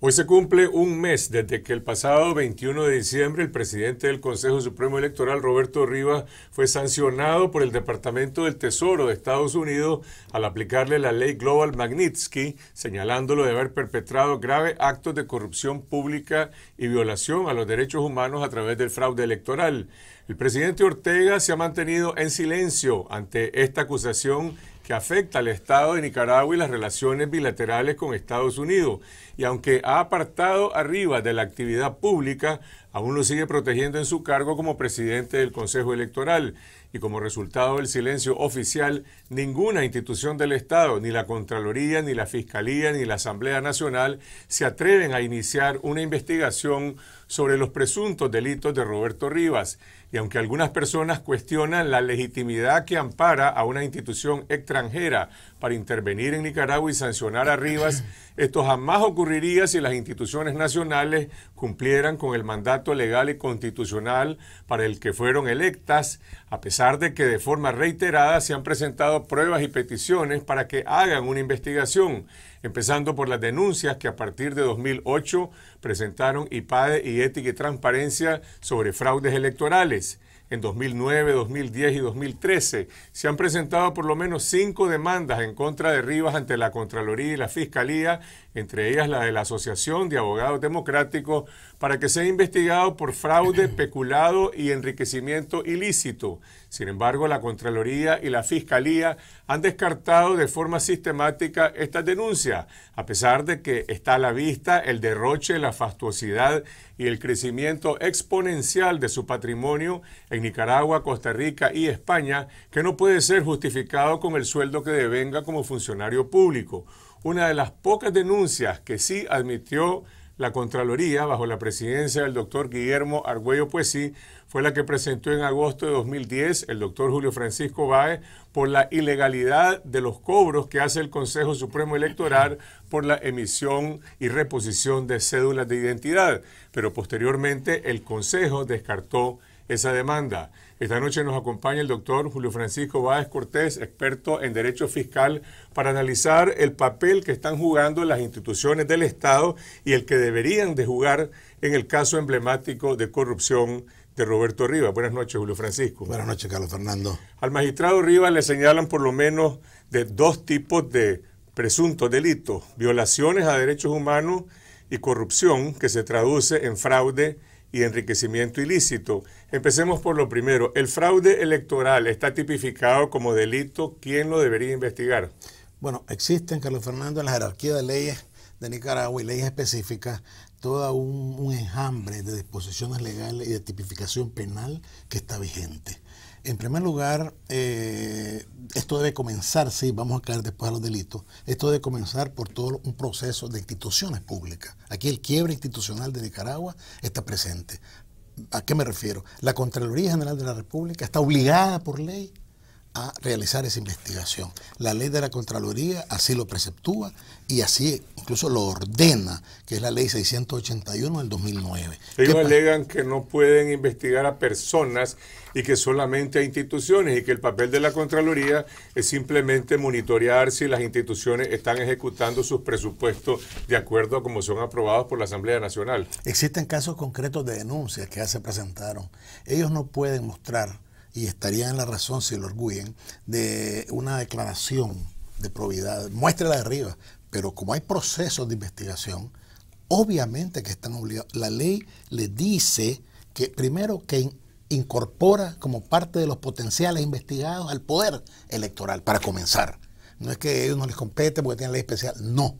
Hoy se cumple un mes desde que el pasado 21 de diciembre el presidente del Consejo Supremo Electoral, Roberto Rivas, fue sancionado por el Departamento del Tesoro de Estados Unidos al aplicarle la ley Global Magnitsky, señalándolo de haber perpetrado graves actos de corrupción pública y violación a los derechos humanos a través del fraude electoral. El presidente Ortega se ha mantenido en silencio ante esta acusación que afecta al Estado de Nicaragua y las relaciones bilaterales con Estados Unidos. Y aunque ha apartado arriba de la actividad pública, aún lo sigue protegiendo en su cargo como presidente del Consejo Electoral. Y como resultado del silencio oficial, ninguna institución del Estado, ni la Contraloría, ni la Fiscalía, ni la Asamblea Nacional, se atreven a iniciar una investigación sobre los presuntos delitos de Roberto Rivas. Y aunque algunas personas cuestionan la legitimidad que ampara a una institución extranjera para intervenir en Nicaragua y sancionar a Rivas, esto jamás ocurriría si las instituciones nacionales cumplieran con el mandato legal y constitucional para el que fueron electas, a pesar de que de forma reiterada se han presentado pruebas y peticiones para que hagan una investigación empezando por las denuncias que a partir de 2008 presentaron IPADE y Ética y Transparencia sobre fraudes electorales. En 2009, 2010 y 2013 se han presentado por lo menos cinco demandas en contra de Rivas ante la Contraloría y la Fiscalía, entre ellas la de la Asociación de Abogados Democráticos para que sea investigado por fraude, peculado y enriquecimiento ilícito. Sin embargo, la Contraloría y la Fiscalía han descartado de forma sistemática estas denuncias, a pesar de que está a la vista el derroche, la fastuosidad y el crecimiento exponencial de su patrimonio en Nicaragua, Costa Rica y España, que no puede ser justificado con el sueldo que devenga como funcionario público. Una de las pocas denuncias que sí admitió la Contraloría, bajo la presidencia del doctor Guillermo Argüello Puesí, fue la que presentó en agosto de 2010 el doctor Julio Francisco Báez por la ilegalidad de los cobros que hace el Consejo Supremo Electoral por la emisión y reposición de cédulas de identidad. Pero posteriormente el Consejo descartó esa demanda. Esta noche nos acompaña el doctor Julio Francisco Báez Cortés, experto en derecho fiscal, para analizar el papel que están jugando las instituciones del Estado y el que deberían de jugar en el caso emblemático de corrupción de Roberto Rivas. Buenas noches, Julio Francisco. Buenas noches, Carlos Fernando. Al magistrado Rivas le señalan por lo menos de dos tipos de presuntos delitos, violaciones a derechos humanos y corrupción, que se traduce en fraude y enriquecimiento ilícito. Empecemos por lo primero. ¿El fraude electoral está tipificado como delito? ¿Quién lo debería investigar? Bueno, existen, Carlos Fernando, en la jerarquía de leyes de Nicaragua y leyes específicas, todo un, un enjambre de disposiciones legales y de tipificación penal que está vigente en primer lugar, eh, esto debe comenzar, sí, vamos a caer después a los delitos, esto debe comenzar por todo un proceso de instituciones públicas. Aquí el quiebre institucional de Nicaragua está presente. ¿A qué me refiero? La Contraloría General de la República está obligada por ley realizar esa investigación. La ley de la Contraloría así lo preceptúa y así incluso lo ordena, que es la ley 681 del 2009. Ellos alegan que no pueden investigar a personas y que solamente a instituciones y que el papel de la Contraloría es simplemente monitorear si las instituciones están ejecutando sus presupuestos de acuerdo a como son aprobados por la Asamblea Nacional. Existen casos concretos de denuncias que ya se presentaron. Ellos no pueden mostrar y estarían en la razón si lo orgullen, de una declaración de probidad, muéstrela de arriba, pero como hay procesos de investigación, obviamente que están obligados. La ley le dice que primero que incorpora como parte de los potenciales investigados al poder electoral, para comenzar. No es que a ellos no les compete porque tienen ley especial, no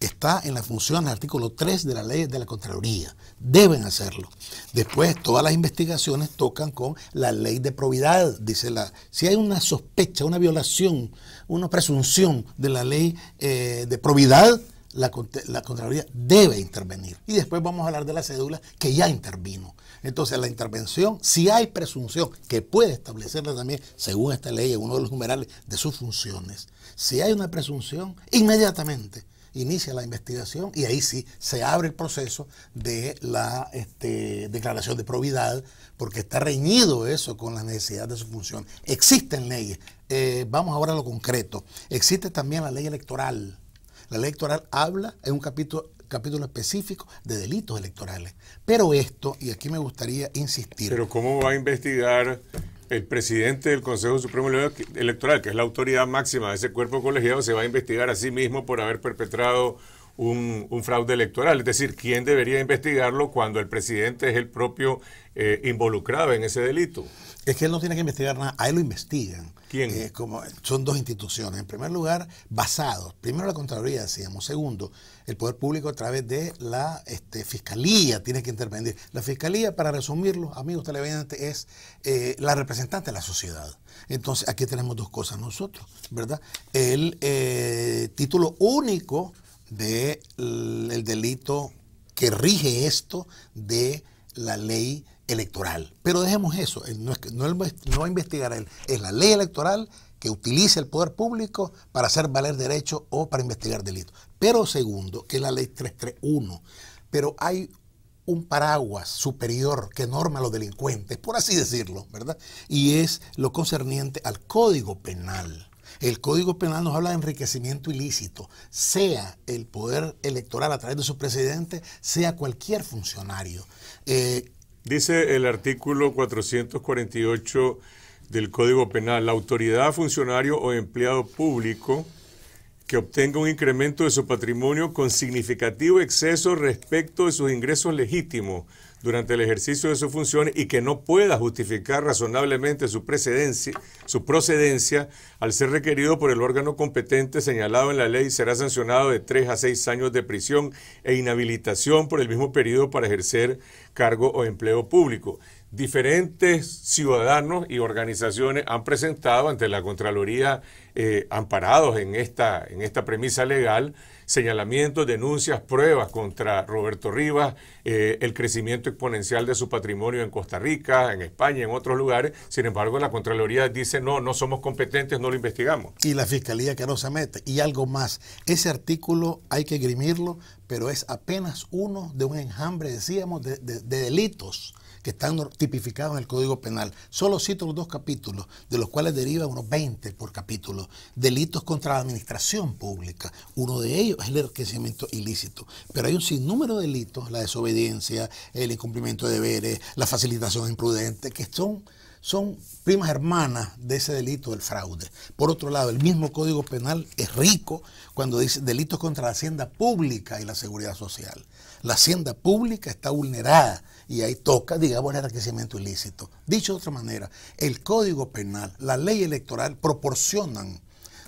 está en la función del artículo 3 de la ley de la Contraloría. Deben hacerlo. Después, todas las investigaciones tocan con la ley de probidad. Dice la, si hay una sospecha, una violación, una presunción de la ley eh, de probidad, la, la, Contraloría debe intervenir. Y después vamos a hablar de la cédula que ya intervino. Entonces, la intervención, si hay presunción, que puede establecerla también, según esta ley, en uno de los numerales de sus funciones, si hay una presunción, inmediatamente inicia la investigación y ahí sí se abre el proceso de la este, declaración de probidad, porque está reñido eso con las necesidades de su función. Existen leyes. Eh, vamos ahora a lo concreto. Existe también la ley electoral. La ley electoral habla en un capítulo capítulo específico de delitos electorales. Pero esto, y aquí me gustaría insistir. Pero ¿cómo va a investigar el presidente del Consejo Supremo Electoral, que es la autoridad máxima de ese cuerpo colegiado, se va a investigar a sí mismo por haber perpetrado un, fraude electoral. Es decir, ¿quién debería investigarlo cuando el presidente es el propio eh, involucrado en ese delito? Es que él no tiene que investigar nada, a él lo investigan. ¿Quién? Eh, son dos instituciones. En primer lugar, basados. Primero la Contraloría, decíamos. Segundo, el Poder Público a través de la este, Fiscalía tiene que intervenir. La Fiscalía, para resumirlo, amigos televidentes, es eh, la representante de la sociedad. Entonces, aquí tenemos dos cosas nosotros, ¿verdad? El eh, título único del delito que rige esto de la ley electoral. Pero dejemos eso, eh, no, es, no, no investigar él, es la ley electoral que utiliza el poder público para hacer valer derechos o para investigar delitos. Pero segundo, que es la ley 331. Pero hay un paraguas superior que norma a los delincuentes, por así decirlo, ¿verdad? Y es lo concerniente al Código Penal. El Código Penal nos habla de enriquecimiento ilícito, sea el poder electoral a través de su presidente, sea cualquier funcionario. Eh, Dice el artículo 448 del Código Penal, la autoridad, funcionario o empleado público que obtenga un incremento de su patrimonio con significativo exceso respecto de sus ingresos legítimos durante el ejercicio de sus funciones y que no pueda justificar razonablemente su, su procedencia al ser requerido por el órgano competente señalado en la ley será sancionado de tres a seis años de prisión e inhabilitación por el mismo periodo para ejercer cargo o empleo público. Diferentes ciudadanos y organizaciones han presentado ante la Contraloría eh, amparados en esta, en esta premisa legal señalamientos, denuncias, pruebas contra Roberto Rivas, eh, el crecimiento exponencial de su patrimonio en Costa Rica, en España, en otros lugares. Sin embargo, la Contraloría dice, no, no somos competentes, no lo investigamos. Y la Fiscalía que no se mete. Y algo más, ese artículo hay que grimirlo pero es apenas uno de un enjambre, decíamos, de, delitos que están tipificados en el Código Penal. Solo cito los dos capítulos, de los cuales deriva unos 20 por capítulo. Delitos contra la administración pública. Uno de ellos es el enriquecimiento ilícito. Pero hay un sinnúmero de delitos, la desobediencia, el incumplimiento de deberes, la facilitación imprudente, que son son primas hermanas de ese delito del fraude. Por otro lado, el mismo Código Penal es rico cuando dice delitos contra la hacienda pública y la seguridad social. La hacienda pública está vulnerada y ahí toca, digamos, el enriquecimiento ilícito. Dicho de otra manera, el Código Penal, la ley electoral proporcionan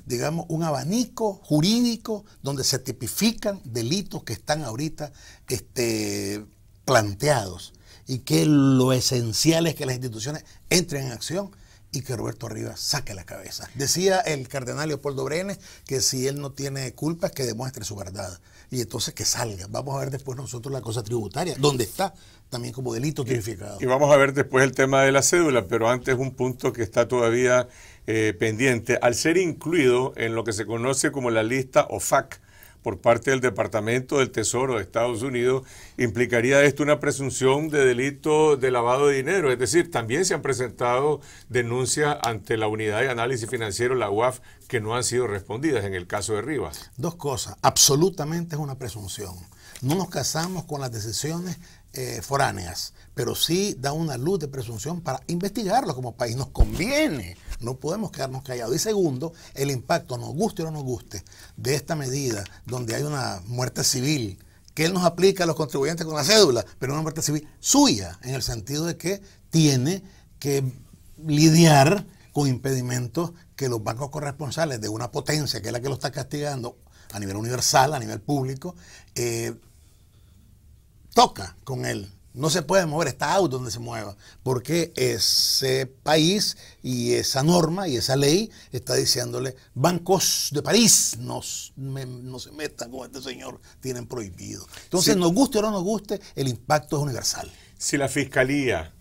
digamos, un abanico jurídico donde se tipifican delitos que están ahorita este, planteados y que lo esencial es que las instituciones entren en acción y que Roberto Rivas saque la cabeza. Decía el cardenal Leopoldo Brenes que si él no tiene culpa, que demuestre su verdad. Y entonces que salga. Vamos a ver después nosotros la cosa tributaria, donde está también como delito tipificado. Y, vamos a ver después el tema de la cédula, pero antes un punto que está todavía eh, pendiente. Al ser incluido en lo que se conoce como la lista OFAC, por parte del Departamento del Tesoro de Estados Unidos, implicaría esto una presunción de delito de lavado de dinero. Es decir, también se han presentado denuncias ante la Unidad de Análisis Financiero, la UAF, que no han sido respondidas en el caso de Rivas. Dos cosas. Absolutamente es una presunción. No nos casamos con las decisiones eh, foráneas, pero sí da una luz de presunción para investigarlo como país. Nos conviene, no podemos quedarnos callados. Y segundo, el impacto, nos guste o no nos guste, de esta medida donde hay una muerte civil, que él nos aplica a los contribuyentes con la cédula, pero una muerte civil suya, en el sentido de que tiene que lidiar con impedimentos que los bancos corresponsales de una potencia que es la que lo está castigando a nivel universal, a nivel público, eh, toca con él. No se puede mover, está auto donde se mueva, porque ese país y esa norma y esa ley está diciéndole, bancos de París, no, se metan con este señor, tienen prohibido. Entonces, nos guste o no nos guste, el impacto es universal. Si la Fiscalía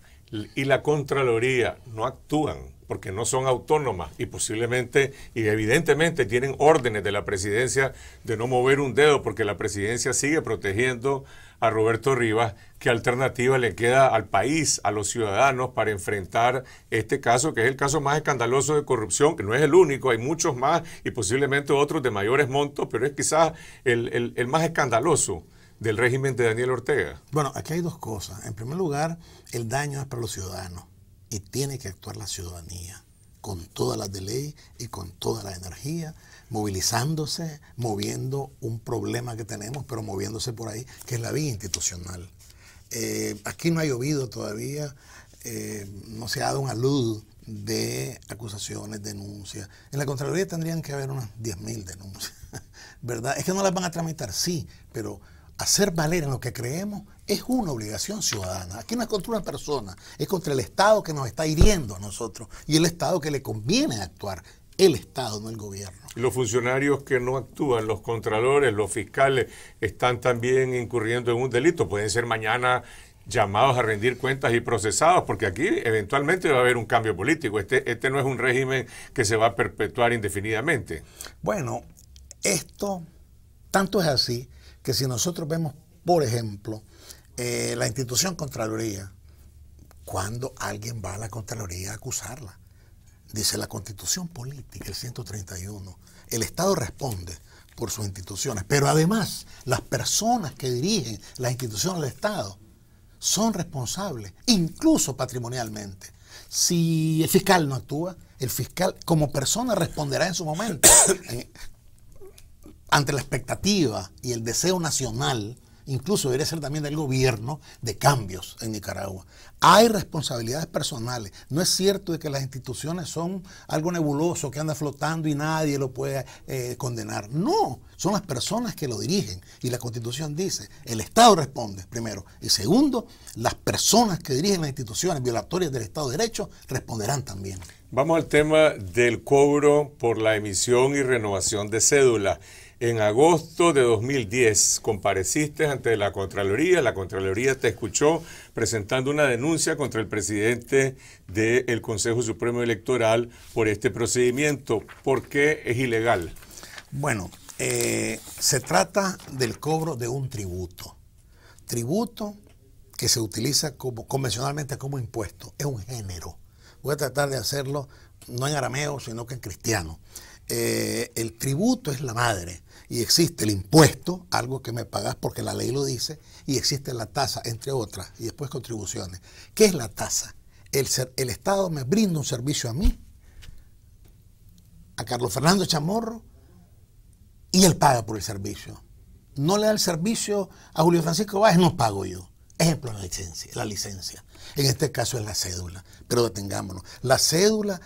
y la Contraloría no actúan porque no son autónomas y posiblemente y evidentemente tienen órdenes de la presidencia de no mover un dedo porque la presidencia sigue protegiendo a Roberto Rivas qué alternativa le queda al país, a los ciudadanos, para enfrentar este caso, que es el caso más escandaloso de corrupción, que no es el único, hay muchos más y posiblemente otros de mayores montos, pero es quizás el, el más escandaloso del régimen de Daniel Ortega. Bueno, aquí hay dos cosas. En primer lugar, el daño es para los ciudadanos y tiene que actuar la ciudadanía con todas las de ley y con toda la energía, movilizándose, moviendo un problema que tenemos, pero moviéndose por ahí, que es la vía institucional. Eh, aquí no ha llovido todavía, eh, no se ha dado una luz de acusaciones, denuncias. En la Contraloría tendrían que haber unas 10.000 denuncias, ¿verdad? Es que no las van a tramitar, sí, pero hacer valer en lo que creemos es una obligación ciudadana. Aquí no es contra una persona, es contra el Estado que nos está hiriendo a nosotros y el Estado que le conviene actuar, el Estado, no el gobierno. Los funcionarios que no actúan, los contralores, los fiscales, están también incurriendo en un delito. Pueden ser mañana llamados a rendir cuentas y procesados, porque aquí eventualmente va a haber un cambio político. Este, este no es un régimen que se va a perpetuar indefinidamente. Bueno, esto tanto es así que si nosotros vemos, por ejemplo, eh, la institución Contraloría, cuando alguien va a la Contraloría a acusarla, dice la Constitución Política, el 131, el Estado responde por sus instituciones, pero además las personas que dirigen las instituciones del Estado son responsables, incluso patrimonialmente. Si el fiscal no actúa, el fiscal como persona responderá en su momento eh, ante la expectativa y el deseo nacional incluso debería ser también del gobierno, de cambios en Nicaragua. Hay responsabilidades personales. No es cierto de que las instituciones son algo nebuloso que anda flotando y nadie lo puede eh, condenar. No, son las personas que lo dirigen. Y la constitución dice, el Estado responde primero. Y segundo, las personas que dirigen las instituciones violatorias del Estado de Derecho responderán también. Vamos al tema del cobro por la emisión y renovación de cédulas. En agosto de 2010 compareciste ante la Contraloría, la Contraloría te escuchó presentando una denuncia contra el presidente del Consejo Supremo Electoral por este procedimiento. ¿Por qué es ilegal? Bueno, eh, se trata del cobro de un tributo. Tributo que se utiliza convencionalmente como impuesto, es un género. Voy a tratar de hacerlo no en arameo, sino que en cristiano. Eh, el tributo es la madre y existe el impuesto, algo que me pagas porque la ley lo dice, y existe la tasa, entre otras, y después contribuciones. ¿Qué es la tasa? El, el Estado me brinda un servicio a mí, a Carlos Fernando Chamorro, y él paga por el servicio. No le da el servicio a Julio Francisco Báez, no pago yo. Ejemplo, la licencia, la licencia. En este caso es la cédula, pero detengámonos. La cédula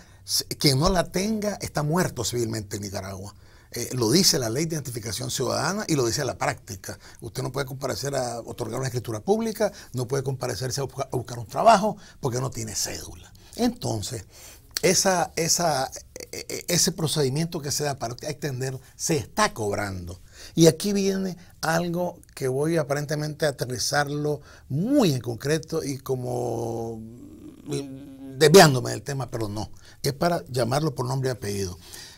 quien no la tenga está muerto civilmente en Nicaragua. Eh, lo dice la ley de identificación ciudadana y lo dice la práctica. Usted no puede comparecer a otorgar una escritura pública, no puede comparecerse a buscar, un trabajo porque no tiene cédula. Entonces, e, e, ese procedimiento que se da para extender se está cobrando. Y aquí viene algo que voy aparentemente a aterrizarlo muy en concreto y como desviándome del tema, pero no, es para llamarlo por nombre y apellido.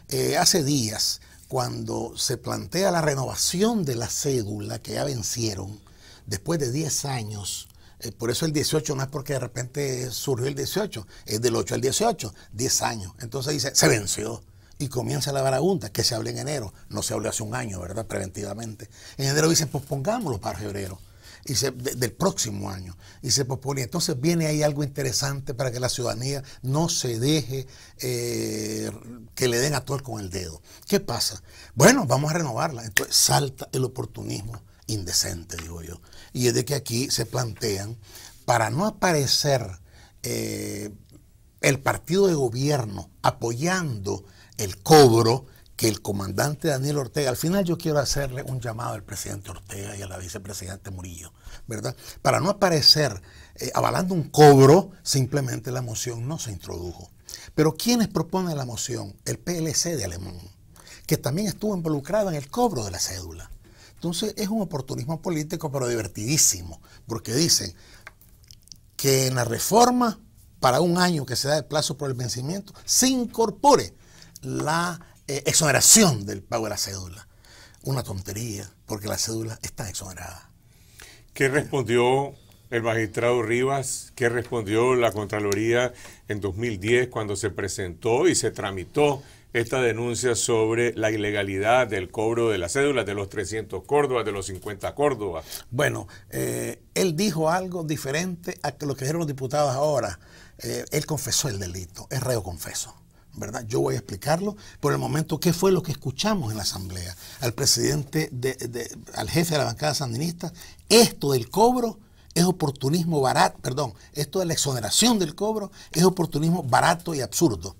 Eh, hace días, cuando se plantea la renovación de la cédula que ya vencieron, después de 10 años, eh, por eso el 18 no es porque de repente surgió el 18, es del 8 al 18, 10 años. Entonces dice, se venció. Y comienza la varagunta, que se hable en enero, no se habló hace un año, ¿verdad? Preventivamente. En enero dicen, pues pongámoslo para febrero del próximo año y se propone Entonces viene ahí algo interesante para que la ciudadanía no se deje eh, que le den a todo con el dedo. ¿Qué pasa? Bueno, vamos a renovarla. Entonces salta el oportunismo indecente, digo yo. Y es de que aquí se plantean, para no aparecer eh, el partido de gobierno apoyando el cobro, que el comandante Daniel Ortega, al final yo quiero hacerle un llamado al presidente Ortega y a la vicepresidente Murillo, ¿verdad? Para no aparecer eh, avalando un cobro, simplemente la moción no se introdujo. Pero ¿quiénes proponen la moción? El PLC de Alemán, que también estuvo involucrado en el cobro de la cédula. Entonces es un oportunismo político, pero divertidísimo, porque dicen que en la reforma, para un año que se da el plazo por el vencimiento, se incorpore la eh, exoneración del pago de la cédula. Una tontería, porque la cédula está exonerada. ¿Qué respondió el magistrado Rivas? ¿Qué respondió la Contraloría en 2010 cuando se presentó y se tramitó esta denuncia sobre la ilegalidad del cobro de la cédula de los 300 Córdobas, de los 50 Córdobas. Bueno, eh, él dijo algo diferente a lo que dijeron los diputados ahora. Eh, él confesó el delito, es reo confeso. Yo voy a explicarlo. Por el momento, ¿qué fue lo que escuchamos en la Asamblea? Al presidente, de, al jefe de la bancada sandinista, esto del cobro es oportunismo barato, perdón, esto de la exoneración del cobro es oportunismo barato y absurdo.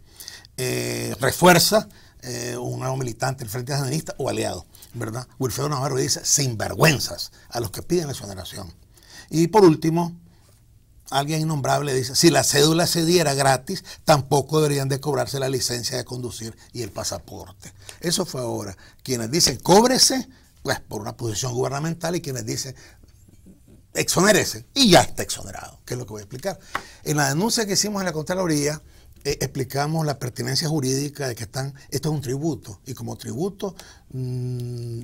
Eh, refuerza eh, un nuevo militante del Frente Sandinista o aliado, ¿verdad? Wilfredo Navarro dice, sinvergüenzas a los que piden la exoneración. Y por último, alguien innombrable dice, si la cédula se diera gratis, tampoco deberían de cobrarse la licencia de conducir y el pasaporte. Eso fue ahora. Quienes dicen, cóbrese, pues por una posición gubernamental, y quienes dicen, exonérese, y ya está exonerado, que es lo que voy a explicar. En la denuncia que hicimos en la Contraloría, eh, explicamos la pertinencia jurídica de que están, esto es un tributo, y como tributo, mm,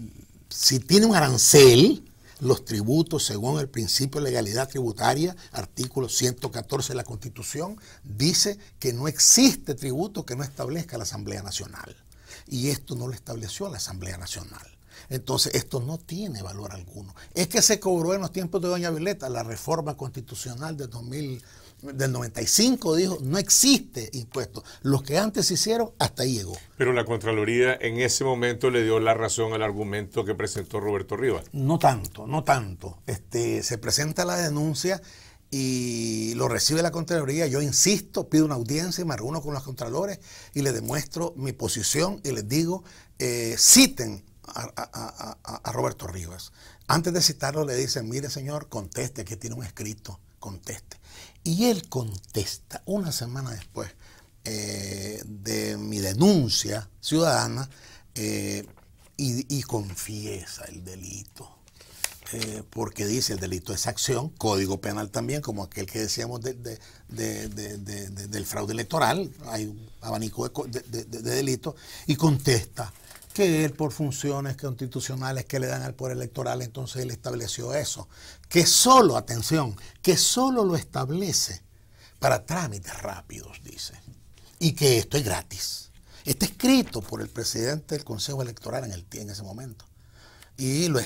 si tiene un arancel, los tributos según el principio de legalidad tributaria, artículo 114 de la Constitución, dice que no existe tributo que no establezca la Asamblea Nacional. Y esto no lo estableció la Asamblea Nacional. Entonces, esto no tiene valor alguno. Es que se cobró en los tiempos de Doña Violeta la reforma constitucional de 2000 del 95 dijo, no existe impuesto. Los que antes hicieron, hasta ahí llegó. Pero la Contraloría en ese momento le dio la razón al argumento que presentó Roberto Rivas. No tanto, no tanto. Este, se presenta la denuncia y lo recibe la Contraloría. Yo insisto, pido una audiencia me reúno con los Contralores y les demuestro mi posición y les digo, eh, citen a, a Roberto Rivas. Antes de citarlo le dicen, mire señor, conteste, aquí tiene un escrito, conteste. Y él contesta una semana después eh, de mi denuncia ciudadana eh, y, confiesa el delito. Eh, porque dice el delito es acción, código penal también, como aquel que decíamos del fraude electoral, hay un abanico de, delitos, y contesta que él por funciones constitucionales que le dan al poder electoral, entonces él estableció eso, que solo, atención, que solo lo establece para trámites rápidos, dice, y que esto es gratis. Está escrito por el presidente del Consejo Electoral en, el, en ese momento. Y lo,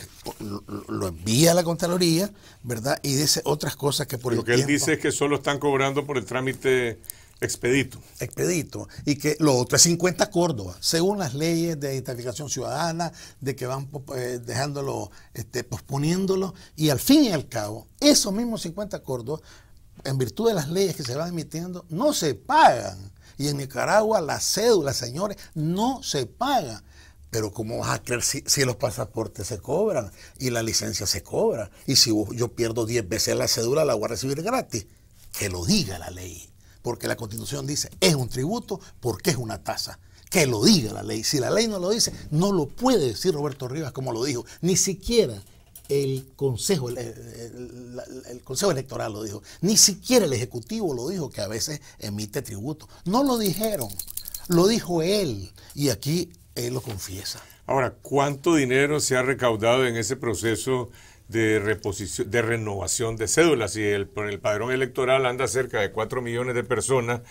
lo, envía a la Contraloría, ¿verdad? Y dice otras cosas que por lo que él dice es que solo están cobrando por el trámite Expedito. Expedito. Y que lo otro es 50 Córdoba, según las leyes de identificación ciudadana, de que van eh, dejándolo, este, posponiéndolo. Y al fin y al cabo, esos mismos 50 Córdoba, en virtud de las leyes que se van emitiendo, no se pagan. Y en Nicaragua las cédulas, señores, no se pagan. Pero ¿cómo vas a creer si, los pasaportes se cobran y la licencia se cobra? Y si yo pierdo 10 veces la cédula, la voy a recibir gratis. Que lo diga la ley porque la constitución dice es un tributo porque es una tasa. Que lo diga la ley. Si la ley no lo dice, no lo puede decir Roberto Rivas como lo dijo. Ni siquiera el Consejo, consejo Electoral lo dijo. Ni siquiera el Ejecutivo lo dijo, que a veces emite tributo. No lo dijeron, lo dijo él. Y aquí él lo confiesa. Ahora, ¿cuánto dinero se ha recaudado en ese proceso de, reposición, de renovación de cédulas y el, el padrón electoral anda cerca de 4 millones de personas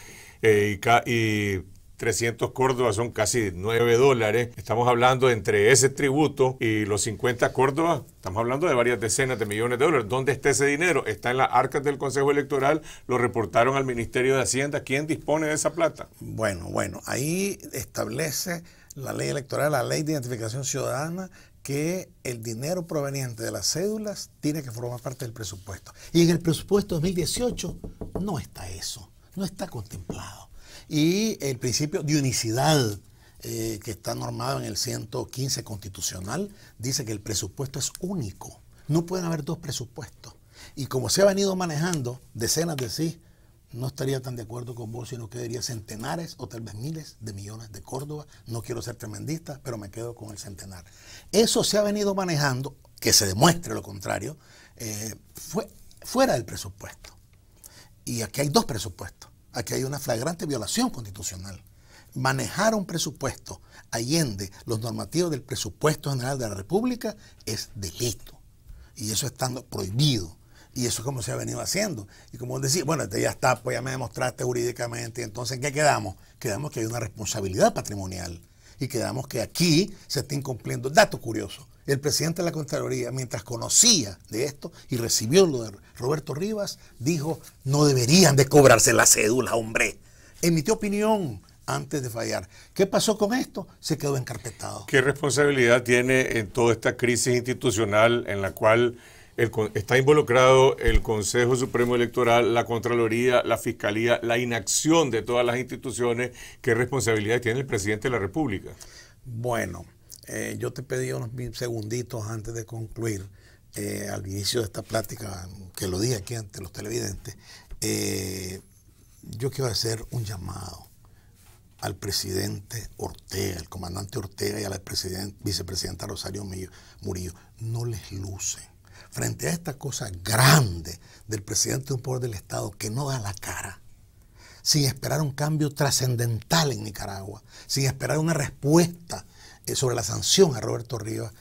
eh, y, y 300 córdobas son casi 9 dólares. Estamos hablando entre ese tributo y los 50 córdobas, estamos hablando de varias decenas de millones de dólares. ¿Dónde está ese dinero? Está en las arcas del Consejo Electoral, lo reportaron al Ministerio de Hacienda. ¿Quién dispone de esa plata? Bueno, bueno, ahí establece la ley electoral, la ley de identificación ciudadana que el dinero proveniente de las cédulas tiene que formar parte del presupuesto. Y en el presupuesto 2018 no está eso, no está contemplado. Y el principio de unicidad eh, que está normado en el 115 constitucional dice que el presupuesto es único. No pueden haber dos presupuestos. Y como se ha venido manejando, decenas de sí, no estaría tan de acuerdo con vos, sino que diría centenares o tal vez miles de millones de Córdoba. No quiero ser tremendista, pero me quedo con el centenar. Eso se ha venido manejando, que se demuestre lo contrario, eh, fue fuera del presupuesto. Y aquí hay dos presupuestos. Aquí hay una flagrante violación constitucional. Manejar un presupuesto allende los normativos del presupuesto general de la República es delito. Y eso estando prohibido. Y eso es como se ha venido haciendo. Y como decía, bueno, este ya está, pues ya me demostraste jurídicamente. Entonces, ¿en qué quedamos? Quedamos que hay una responsabilidad patrimonial. Y quedamos que aquí se está incumpliendo. Dato curioso. El presidente de la Contraloría, mientras conocía de esto y recibió lo de Roberto Rivas, dijo, no deberían de cobrarse la cédula, hombre. Emitió opinión antes de fallar. ¿Qué pasó con esto? Se quedó encarpetado. ¿Qué responsabilidad tiene en toda esta crisis institucional en la cual está involucrado el Consejo Supremo Electoral, la Contraloría, la Fiscalía, la inacción de todas las instituciones, ¿qué responsabilidad tiene el presidente de la República? Bueno, eh, yo te pedí unos segunditos antes de concluir, eh, al inicio de esta plática, que lo dije aquí ante los televidentes, eh, yo quiero hacer un llamado al presidente Ortega, al comandante Ortega y a la vicepresidenta Rosario Murillo. No les lucen frente a esta cosa grande del presidente de un poder del Estado que no da la cara, sin esperar un cambio trascendental en Nicaragua, sin esperar una respuesta eh, sobre la sanción a Roberto Rivas,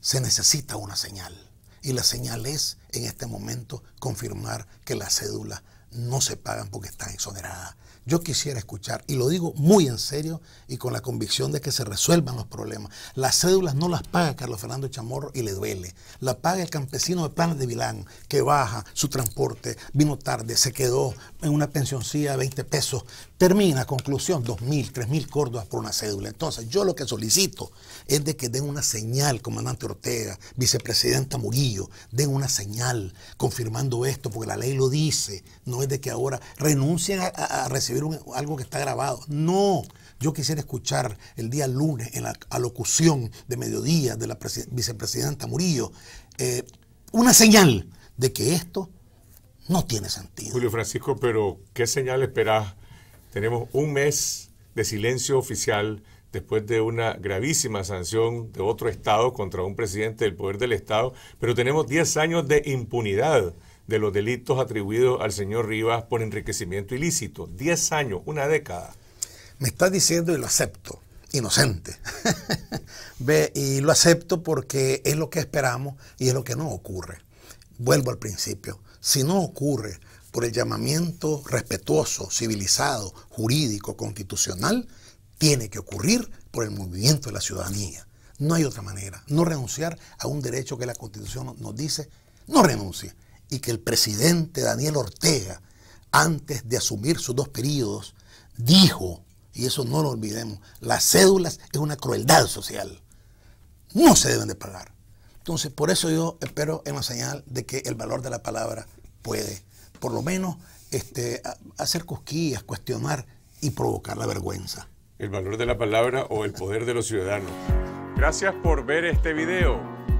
se necesita una señal. Y la señal es, en este momento, confirmar que la cédula no se pagan porque están exoneradas. Yo quisiera escuchar, y lo digo muy en serio y con la convicción de que se resuelvan los problemas. Las cédulas no las paga Carlos Fernando Chamorro y le duele. La paga el campesino de Planes de Vilán, que baja su transporte, vino tarde, se quedó en una pensioncilla de 20 pesos. Termina, conclusión, 2.000, 3.000 córdobas por una cédula. Entonces, yo lo que solicito es de que den una señal, comandante Ortega, vicepresidenta Murillo, den una señal confirmando esto, porque la ley lo dice, no de que ahora renuncien a, recibir algo que está grabado. No, yo quisiera escuchar el día lunes en la alocución de mediodía de la vicepresidenta Murillo eh, una señal de que esto no tiene sentido. Julio Francisco, pero ¿qué señal esperás? Tenemos un mes de silencio oficial después de una gravísima sanción de otro Estado contra un presidente del poder del Estado, pero tenemos 10 años de impunidad de los delitos atribuidos al señor Rivas por enriquecimiento ilícito. Diez años, una década. Me está diciendo y lo acepto, inocente. Ve, y lo acepto porque es lo que esperamos y es lo que no ocurre. Vuelvo al principio. Si no ocurre por el llamamiento respetuoso, civilizado, jurídico, constitucional, tiene que ocurrir por el movimiento de la ciudadanía. No hay otra manera. No renunciar a un derecho que la Constitución nos dice, no renuncie y que el presidente Daniel Ortega, antes de asumir sus dos periodos, dijo, y eso no lo olvidemos, las cédulas es una crueldad social. No se deben de pagar. Entonces, por eso yo espero en la señal de que el valor de la palabra puede, por lo menos, este, hacer cosquillas, cuestionar y provocar la vergüenza. El valor de la palabra o el poder de los ciudadanos. Gracias por ver este video.